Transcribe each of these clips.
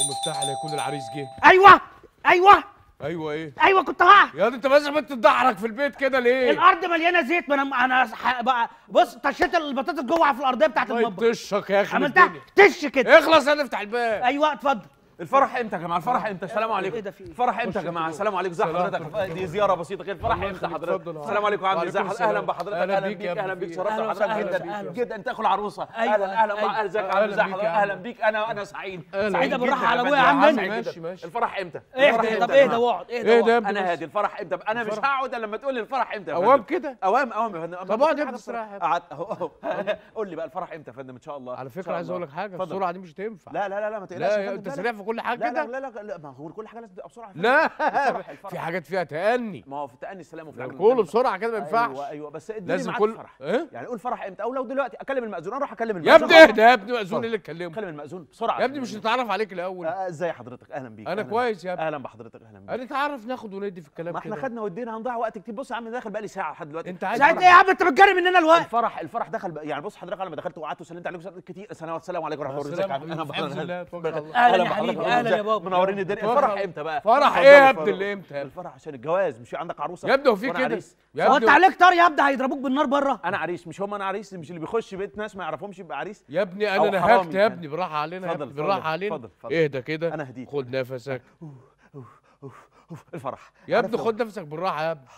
ومفتاح هيكون العريس جه ايوه ايوه ايوه ايه ايوه كنت هقع يا انت بس بنت تدحرج في البيت كده ليه الارض مليانه زيت ما انا انا بقى بص طشيت البطاطس جوه في الارضيه بتاعت طيب، المطبخ طشك يا اخي عملتها طش كده اخلص انا افتح الباب ايوه اتفضل الفرح امتى يا جماعه الفرح امتى السلام عليكم الفرح إيه إيه؟ امتى يا جماعه السلام عليكم ازي حضرتك إيه، دي زياره بسيطه كده الفرح امتى حضرتك السلام عليكم يا عم ازي اهلا بحضرتك اهلا بيك اهلا بيك شرفت حضرتك جدا جدا انت اخو العروسه أيوه. اهلا اهلا أيوه. ازيك يا عم ازي حضرتك اهلا بيك انا انا سعيد سعيد بالراحه على ابويا يا عم ماشي ماشي الفرح امتى اهدى طب اهدى واقعد اهدى انا هادي الفرح امتى انا مش هقعد الا لما تقول لي الفرح امتى اوام كده اوام اوام يا فندم طب اقعد يا ابني قعدت اهو قول لي بقى الفرح امتى يا فندم ان شاء الله على فكره عايز اقول لك حاجه الصوره دي مش هتنفع لا لا لا ما تقلقش لا سريع في كل حاجه كده لا لا لا, لا ما هو كل حاجه لازم تبقى بسرعه لا في حاجات فيها تأني ما هو في تأني السلام وفي الحمد كله بسرعه كده ما أيوة، ينفعش ايوه ايوه بس اديني معاك كل... فرح إيه؟ يعني قول فرح امتى او لو دلوقتي اكلم المأذون اروح اكلم المأذون يا ابني اهدى يا ابني مأذون اللي اتكلمه كلم المأذون بسرعه يا ابني مش نتعرف عليك الاول أه، ازي حضرتك اهلا بيك انا كويس يا ابني اهلا بحضرتك اهلا بيك نتعرف ناخد وندي في الكلام ما احنا خدنا ودينا هنضيع وقت كتير بص يا عم داخل بقى لي ساعه لحد دلوقتي انت عايز ايه يا عم انت بتجري مننا الوقت الفرح الفرح دخل يعني بص حضرتك لما دخلت وقعدت وسلمت عليكم كتير سلام عليكم ورحمه الله وبركاته اهلا بحضرتك اهلا يا بابا منورين الدنيا الفرح امتى بقى فرح ايه يا ابني امتى الفرح عشان الجواز مش عندك عروسه يا ابني وفي كده هو انت عليك طار يا ابني هيضربوك بالنار بره انا عريس مش هم انا عريس مش اللي بيخش بيت ناس ما يعرفهمش يبقى عريس يا ابني انا نهكت يا يعني. ابني بالراحه علينا بالراحه علينا اهدى كده انا هديت خد نفسك الفرح يا ابني خد نفسك بالراحه يا ابني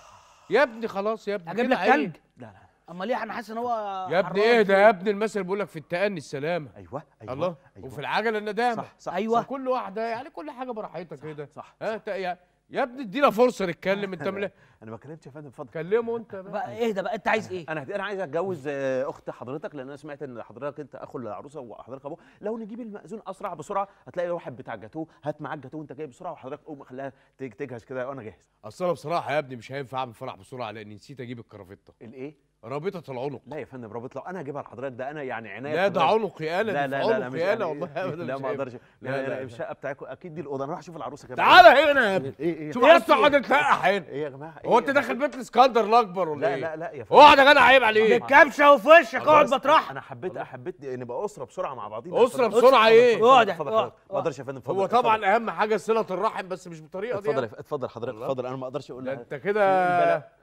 يا ابني خلاص يا ابني اجيب لك ثلج لا لا امال ليه انا حاسس ان هو يا ابني ايه ده يا ابني المثل بيقول لك في التأني السلامه ايوه ايوه الله أيوة وفي العجله الندامه صح صح ايوه كل واحده يعني كل حاجه براحتك كده صح, صح, صح يا يا ابني ادينا فرصه نتكلم انت ملا انا ما كلمتش يا فندم اتفضل كلمه انت بقى اهدى إيه بقى انت عايز ايه انا انا عايز اتجوز آه، اخت حضرتك لان انا سمعت ان حضرتك انت اخو العروسه وحضرتك ابوه لو نجيب المأذون اسرع بسرعه هتلاقي واحد بتاع جاتوه هات معاك جاتوه وانت جاي بسرعه وحضرتك قوم خليها تجهز كده وانا جاهز اصل انا بصراحه يا ابني مش هينفع اعمل فرح بسرعه لاني نسيت اجيب الكرافته الايه رابطه العنق لا يا فندم رابطه لو انا هجيبها لحضرتك ده انا يعني عنايه لا ده عنقي انا لا لا لا عنقي انا والله ابدا لا ما اقدرش لا لا الشقه بتاعتكم اكيد دي الاوضه انا هروح اشوف العروسه كمان تعالى هنا يا ابني ايه ايه, إيه. شوف ايه قاعد تلقح هنا ايه يا جماعه إيه هو انت داخل بيت الاسكندر الاكبر ولا ايه لا لا لا يا فندم اقعد يا جدع عيب عليك الكبشة وفي وشك اقعد بطرح انا حبيت حبيت نبقى اسره بسرعه مع بعضينا اسره بسرعه ايه اقعد ما اقدرش يا فندم هو طبعا اهم حاجه صله الرحم بس مش بالطريقه دي اتفضل يعني. اتفضل حضرتك اتفضل انا ما اقدرش اقول لك انت كده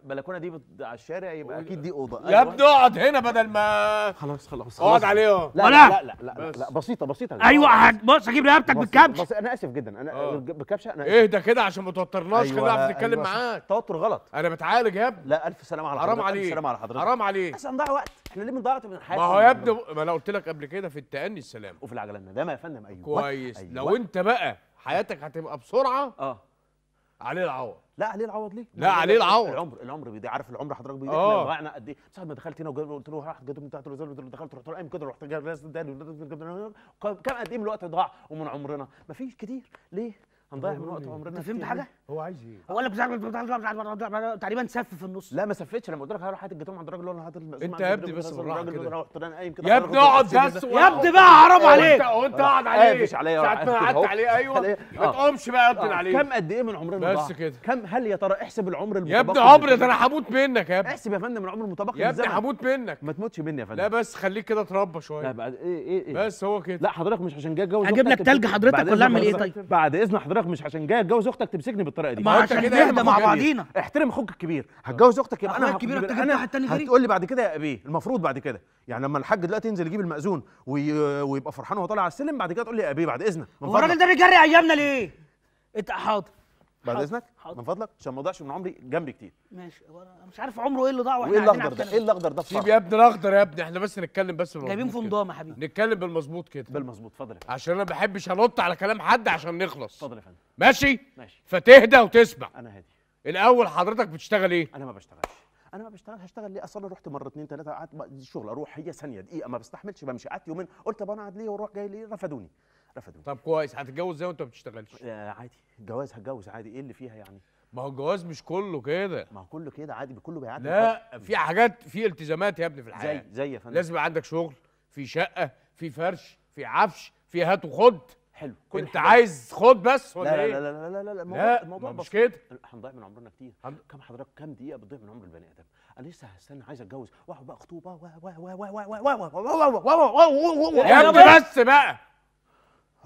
البلكونه دي على الشارع يبقى اكيد دي الاوضه يا ابني اقعد هنا بدل ما خلاص خلاص اقعد عليهم لا لا لا لا, لا, لا بسيطه بسيطه ايوه بص اجيب رقبتك بالكبش بس انا اسف جدا انا آه. بالكبشه انا اهدى كده عشان ما توترناش كده أيوة، نعرف نتكلم أيوة، معاك توتر غلط انا بتعالج يا ابني لا الف سلامه على حضرتك حرام عليك سلام على حضرتك حرام عليك بس هنضيع وقت احنا ليه بنضيع وقت من الحياه ما هو يا ابني ما انا قلت لك قبل كده في التأني السلام وفي العجله الندامه يا فندم ايوه كويس أيوة. لو انت بقى حياتك هتبقى بسرعه اه علي العوض لا علي العوض ليه؟ لا علي العوض العمر العمر بيضيع عارف العمر حضرتك بيضيع اه قد ايه ساعه ما دخلت هنا وقلت له راح جبت بتاعت الريزيرف دخلت رحت له كده رحت جايب كم قد ايه من الوقت ضاع ومن عمرنا؟ مفيش كتير ليه؟ هنضيع من وقت عمرنا انت فهمت حاجه؟ هو عايز ايه؟ هو قال لك تقريبا سف في النص لا ما سفيتش لما قلت لك هروح هات الجيتار مع الراجل ولا هات انت يا ابني بس بالراحه كده يا ابني اقعد بس يا ابني بقى حرام عليك وانت اقعد عليه ساعه ما قعدت عليه ايوه ما تقومش بقى يا ابني آه. عليه كم قد ايه من عمرنا بس كده كم هل يا ترى احسب العمر المتبقي يا ابني عمري ده انا هموت منك يا ابني احسب يا فندم العمر المتبقي يا ابني هموت منك ما تموتش مني يا فندم لا بس خليك كده اتربى شويه لا بعد ايه،, ايه ايه بس هو كده لا حضرتك مش عشان جاي اتجوز اجيب لك حضرتك ولا اعمل ايه طيب بعد اذن حضرتك حضرتك مش عشان جاي اتجوز اختك تمسكني بالطريقه دي ما عشان كده مع بعضينا احترم اخوك الكبير هتجوز اختك يبقى انا الكبير انا هتقول لي بعد كده يا ابي المفروض بعد كده يعني لما الحاج دلوقتي ينزل يجيب المأذون ويبقى فرحان وهو طالع على السلم بعد كده تقول لي يا ابي بعد اذنك هو الراجل ده بيجري ايامنا ليه؟ انت حاضر بعد اذنك حاضر. من فضلك عشان ما اضيعش من عمري جنبي كتير ماشي انا مش عارف عمره ايه اللي ضاع واحنا ايه الاخضر ده ايه الاخضر ده سيب يا ابني الاخضر يا ابني احنا بس نتكلم بس جايبين يا حبيبي نتكلم بالمظبوط كده بالمظبوط اتفضل يا فندم عشان انا ما بحبش انط على كلام حد عشان نخلص اتفضل يا فندم ماشي ماشي فتهدى وتسمع انا هادي الاول حضرتك بتشتغل ايه انا ما بشتغلش انا ما بشتغل هشتغل ليه اصل رحت مره اتنين تلاته قعدت الشغل اروح هي ثانيه دقيقه ما بستحملش بمشي قعدت يومين قلت طب انا قاعد ليه واروح جاي ليه رفضوني استفدوا طب كويس هتتجوز ازاي وانت ما بتشتغلش آه عادي جواز هتجوز عادي ايه اللي فيها يعني ما هو الجواز مش كله كده ما هو كله كده عادي كله بيعدي لا في حاجات في التزامات يا ابني في الحياه زي زي يا فندم لازم عندك شغل في شقه في فرش في عفش في هات وخد حلو كل انت عايز خد بس ولا لا ايه؟ لا لا لا لا لا الموضوع لا الموضوع مش كده هنضيع من عمرنا كتير هن... كم حضرتك كم دقيقه بتضيع من عمر البني ادم انا لسه هستنى عايز اتجوز واقعد بقى خطوبه و و و و و و و و و و و و و و و و و و و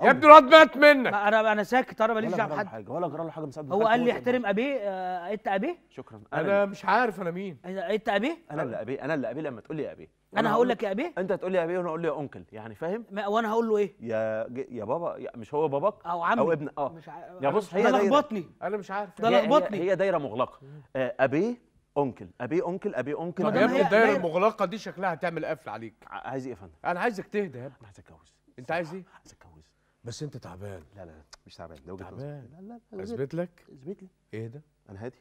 يا ابني الواد مات منك انا انا ساكت انا ماليش دعوه بحد حاجه ولا جرى له حاجه مسبب هو قال لي احترم ابيه آه انت ابيه شكرا انا, أنا مش عارف انا مين انت ابيه انا اللي ابيه انا اللي ابيه لما تقول لي يا ابيه انا هقول لك يا ابيه انت هتقول لي يا ابيه وانا اقول لي يا انكل يعني فاهم وانا هقول له ايه يا يا بابا يا مش هو باباك او عمي او ابن اه مش عارف يا بص هي ده لخبطني انا مش عارف ده لخبطني هي دايره مغلقه آه، ابيه اونكل ابي اونكل ابي اونكل طب يا ابني الدايره المغلقه دي شكلها هتعمل قفل عليك عايز ايه يا فندم انا عايزك تهدى يا ابني عايز اتجوز انت عايز ايه عايز اتجوز بس انت تعبان لا لا مش تعبان ده وجهه تعبان لا لا لا اثبت لك اثبت لي ايه ده انا هادي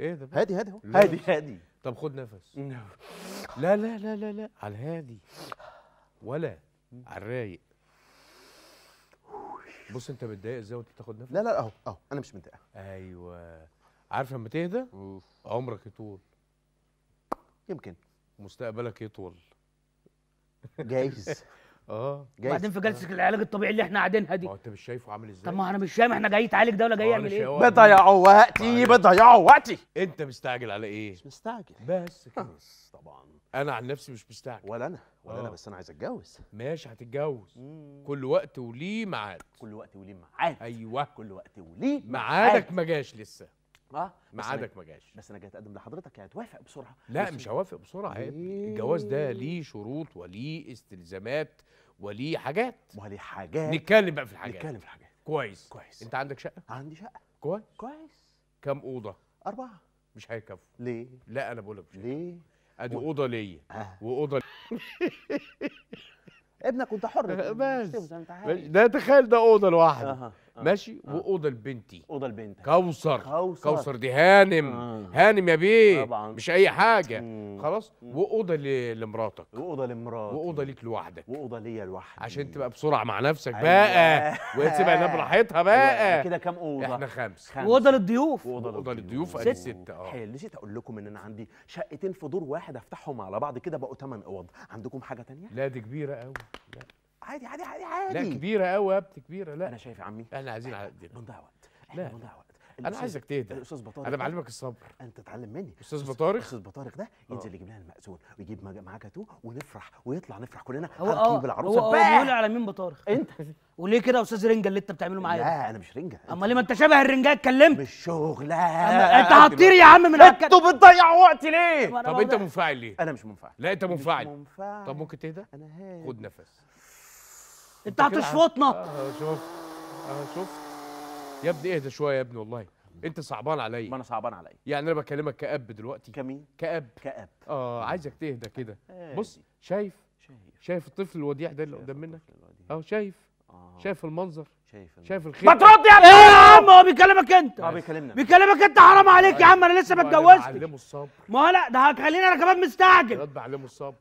ايه ده هادي هادي هادي هادي طب خد نفس لا لا لا لا لا على الهادي ولا على الرايق بص انت متضايق ازاي وانت بتاخد نفس لا لا اهو اهو انا مش متضايق ايوه عارف لما تهدى عمرك يطول يمكن مستقبلك يطول جايز اه وبعدين في جلسه آه. العلاج الطبيعي اللي احنا قاعدينها دي ما انت مش شايفه عامل ازاي طب ما انا مش فاهم احنا جاي يتعالج ده ولا جاي يعمل ايه بضيعوا وقتي بضيعوا وقتي انت مستعجل على ايه مش مستعجل بس كده بس طبعا انا عن نفسي مش مستعجل ولا انا ولا آه. انا بس انا عايز اتجوز ماشي هتتجوز كل وقت وليه ميعاد كل وقت وليه ميعاد ايوه كل وقت وليه ميعادك ما جاش لسه اه ميعادك ما جاش بس انا جاي اتقدم لحضرتك يعني توافق بسرعه لا مش هوافق بسرعه إيه؟ الجواز ده ليه شروط وليه استلزامات وليه حاجات وليه حاجات نتكلم بقى في الحاجات نتكلم في الحاجات كويس كويس انت عندك شقه عندي شقه كويس كويس كام اوضه اربعه مش هيكفوا ليه لا انا بقول لك ليه ادي و... اوضه ليا آه. واوضه ابنك وانت حر بس ده تخيل ده اوضه لوحده آه. ماشي آه. واوضه لبنتي اوضه لبنتك كوثر كوثر دي هانم آه. هانم يا بيه طبعا مش اي حاجه خلاص واوضه لمراتك واوضه لمراتك واوضه ليك لوحدك واوضه ليا لوحدي عشان تبقى بسرعه مع نفسك أيوة. بقى وتسيبها لها براحتها أيوة. بقى يعني كده كام اوضه احنا خمس واوضه للضيوف واوضه للضيوف ادي ستة اه حلو نسيت اقول لكم ان انا عندي شقتين في دور واحد افتحهم على بعض كده بقوا ثمان اوض عندكم حاجه ثانيه لا دي كبيره قوي لا عادي عادي عادي عادي لا كبيره قوي يا ابني كبيره لا انا شايف يا عمي احنا عايزين قدنا بنضيع وقت احنا بنضيع وقت انا عايزك تهدى استاذ بطارق انا بعلمك الصبر انت تتعلم مني استاذ بطارق استاذ بطارق ده آه. ينزل يجيب لنا المأذون ويجيب معاه كاتو ونفرح ويطلع نفرح كلنا هو آه، بالعروسه هو آه، بيقول على مين بطارق انت وليه كده يا استاذ رنجه اللي انت بتعمله معايا لا انا مش رنجه امال ليه ما انت شبه الرنجه اتكلمت مش شغل انت هتطير يا عم من الكلام انتوا بتضيعوا وقت ليه طب انت منفعل ليه انا مش منفعل لا انت منفعل طب ممكن تهدى انا خد نفس انت هتشفطنا اهو شفت اهو شفت آه، يا ابني اهدى شويه يا ابني والله انت صعبان عليا ما انا صعبان عليا يعني انا بكلمك كاب دلوقتي كمين كاب كاب اه عايزك تهدى آه، كده آه، بص شايف شايف شايف الطفل الوديع ده اللي قدام منك اهو شايف آه. شايف المنظر شايف المنظر. شايف الخير ما ترد يا ابني ايه يا عم هو بيكلمك انت اه بيكلمنا بيكلمك انت حرام عليك يا عم انا لسه ما أيوة، اتجوزتش بعلمه الصبر ما لا ده هتخليني انا كمان مستعجل يا بعلمه الصبر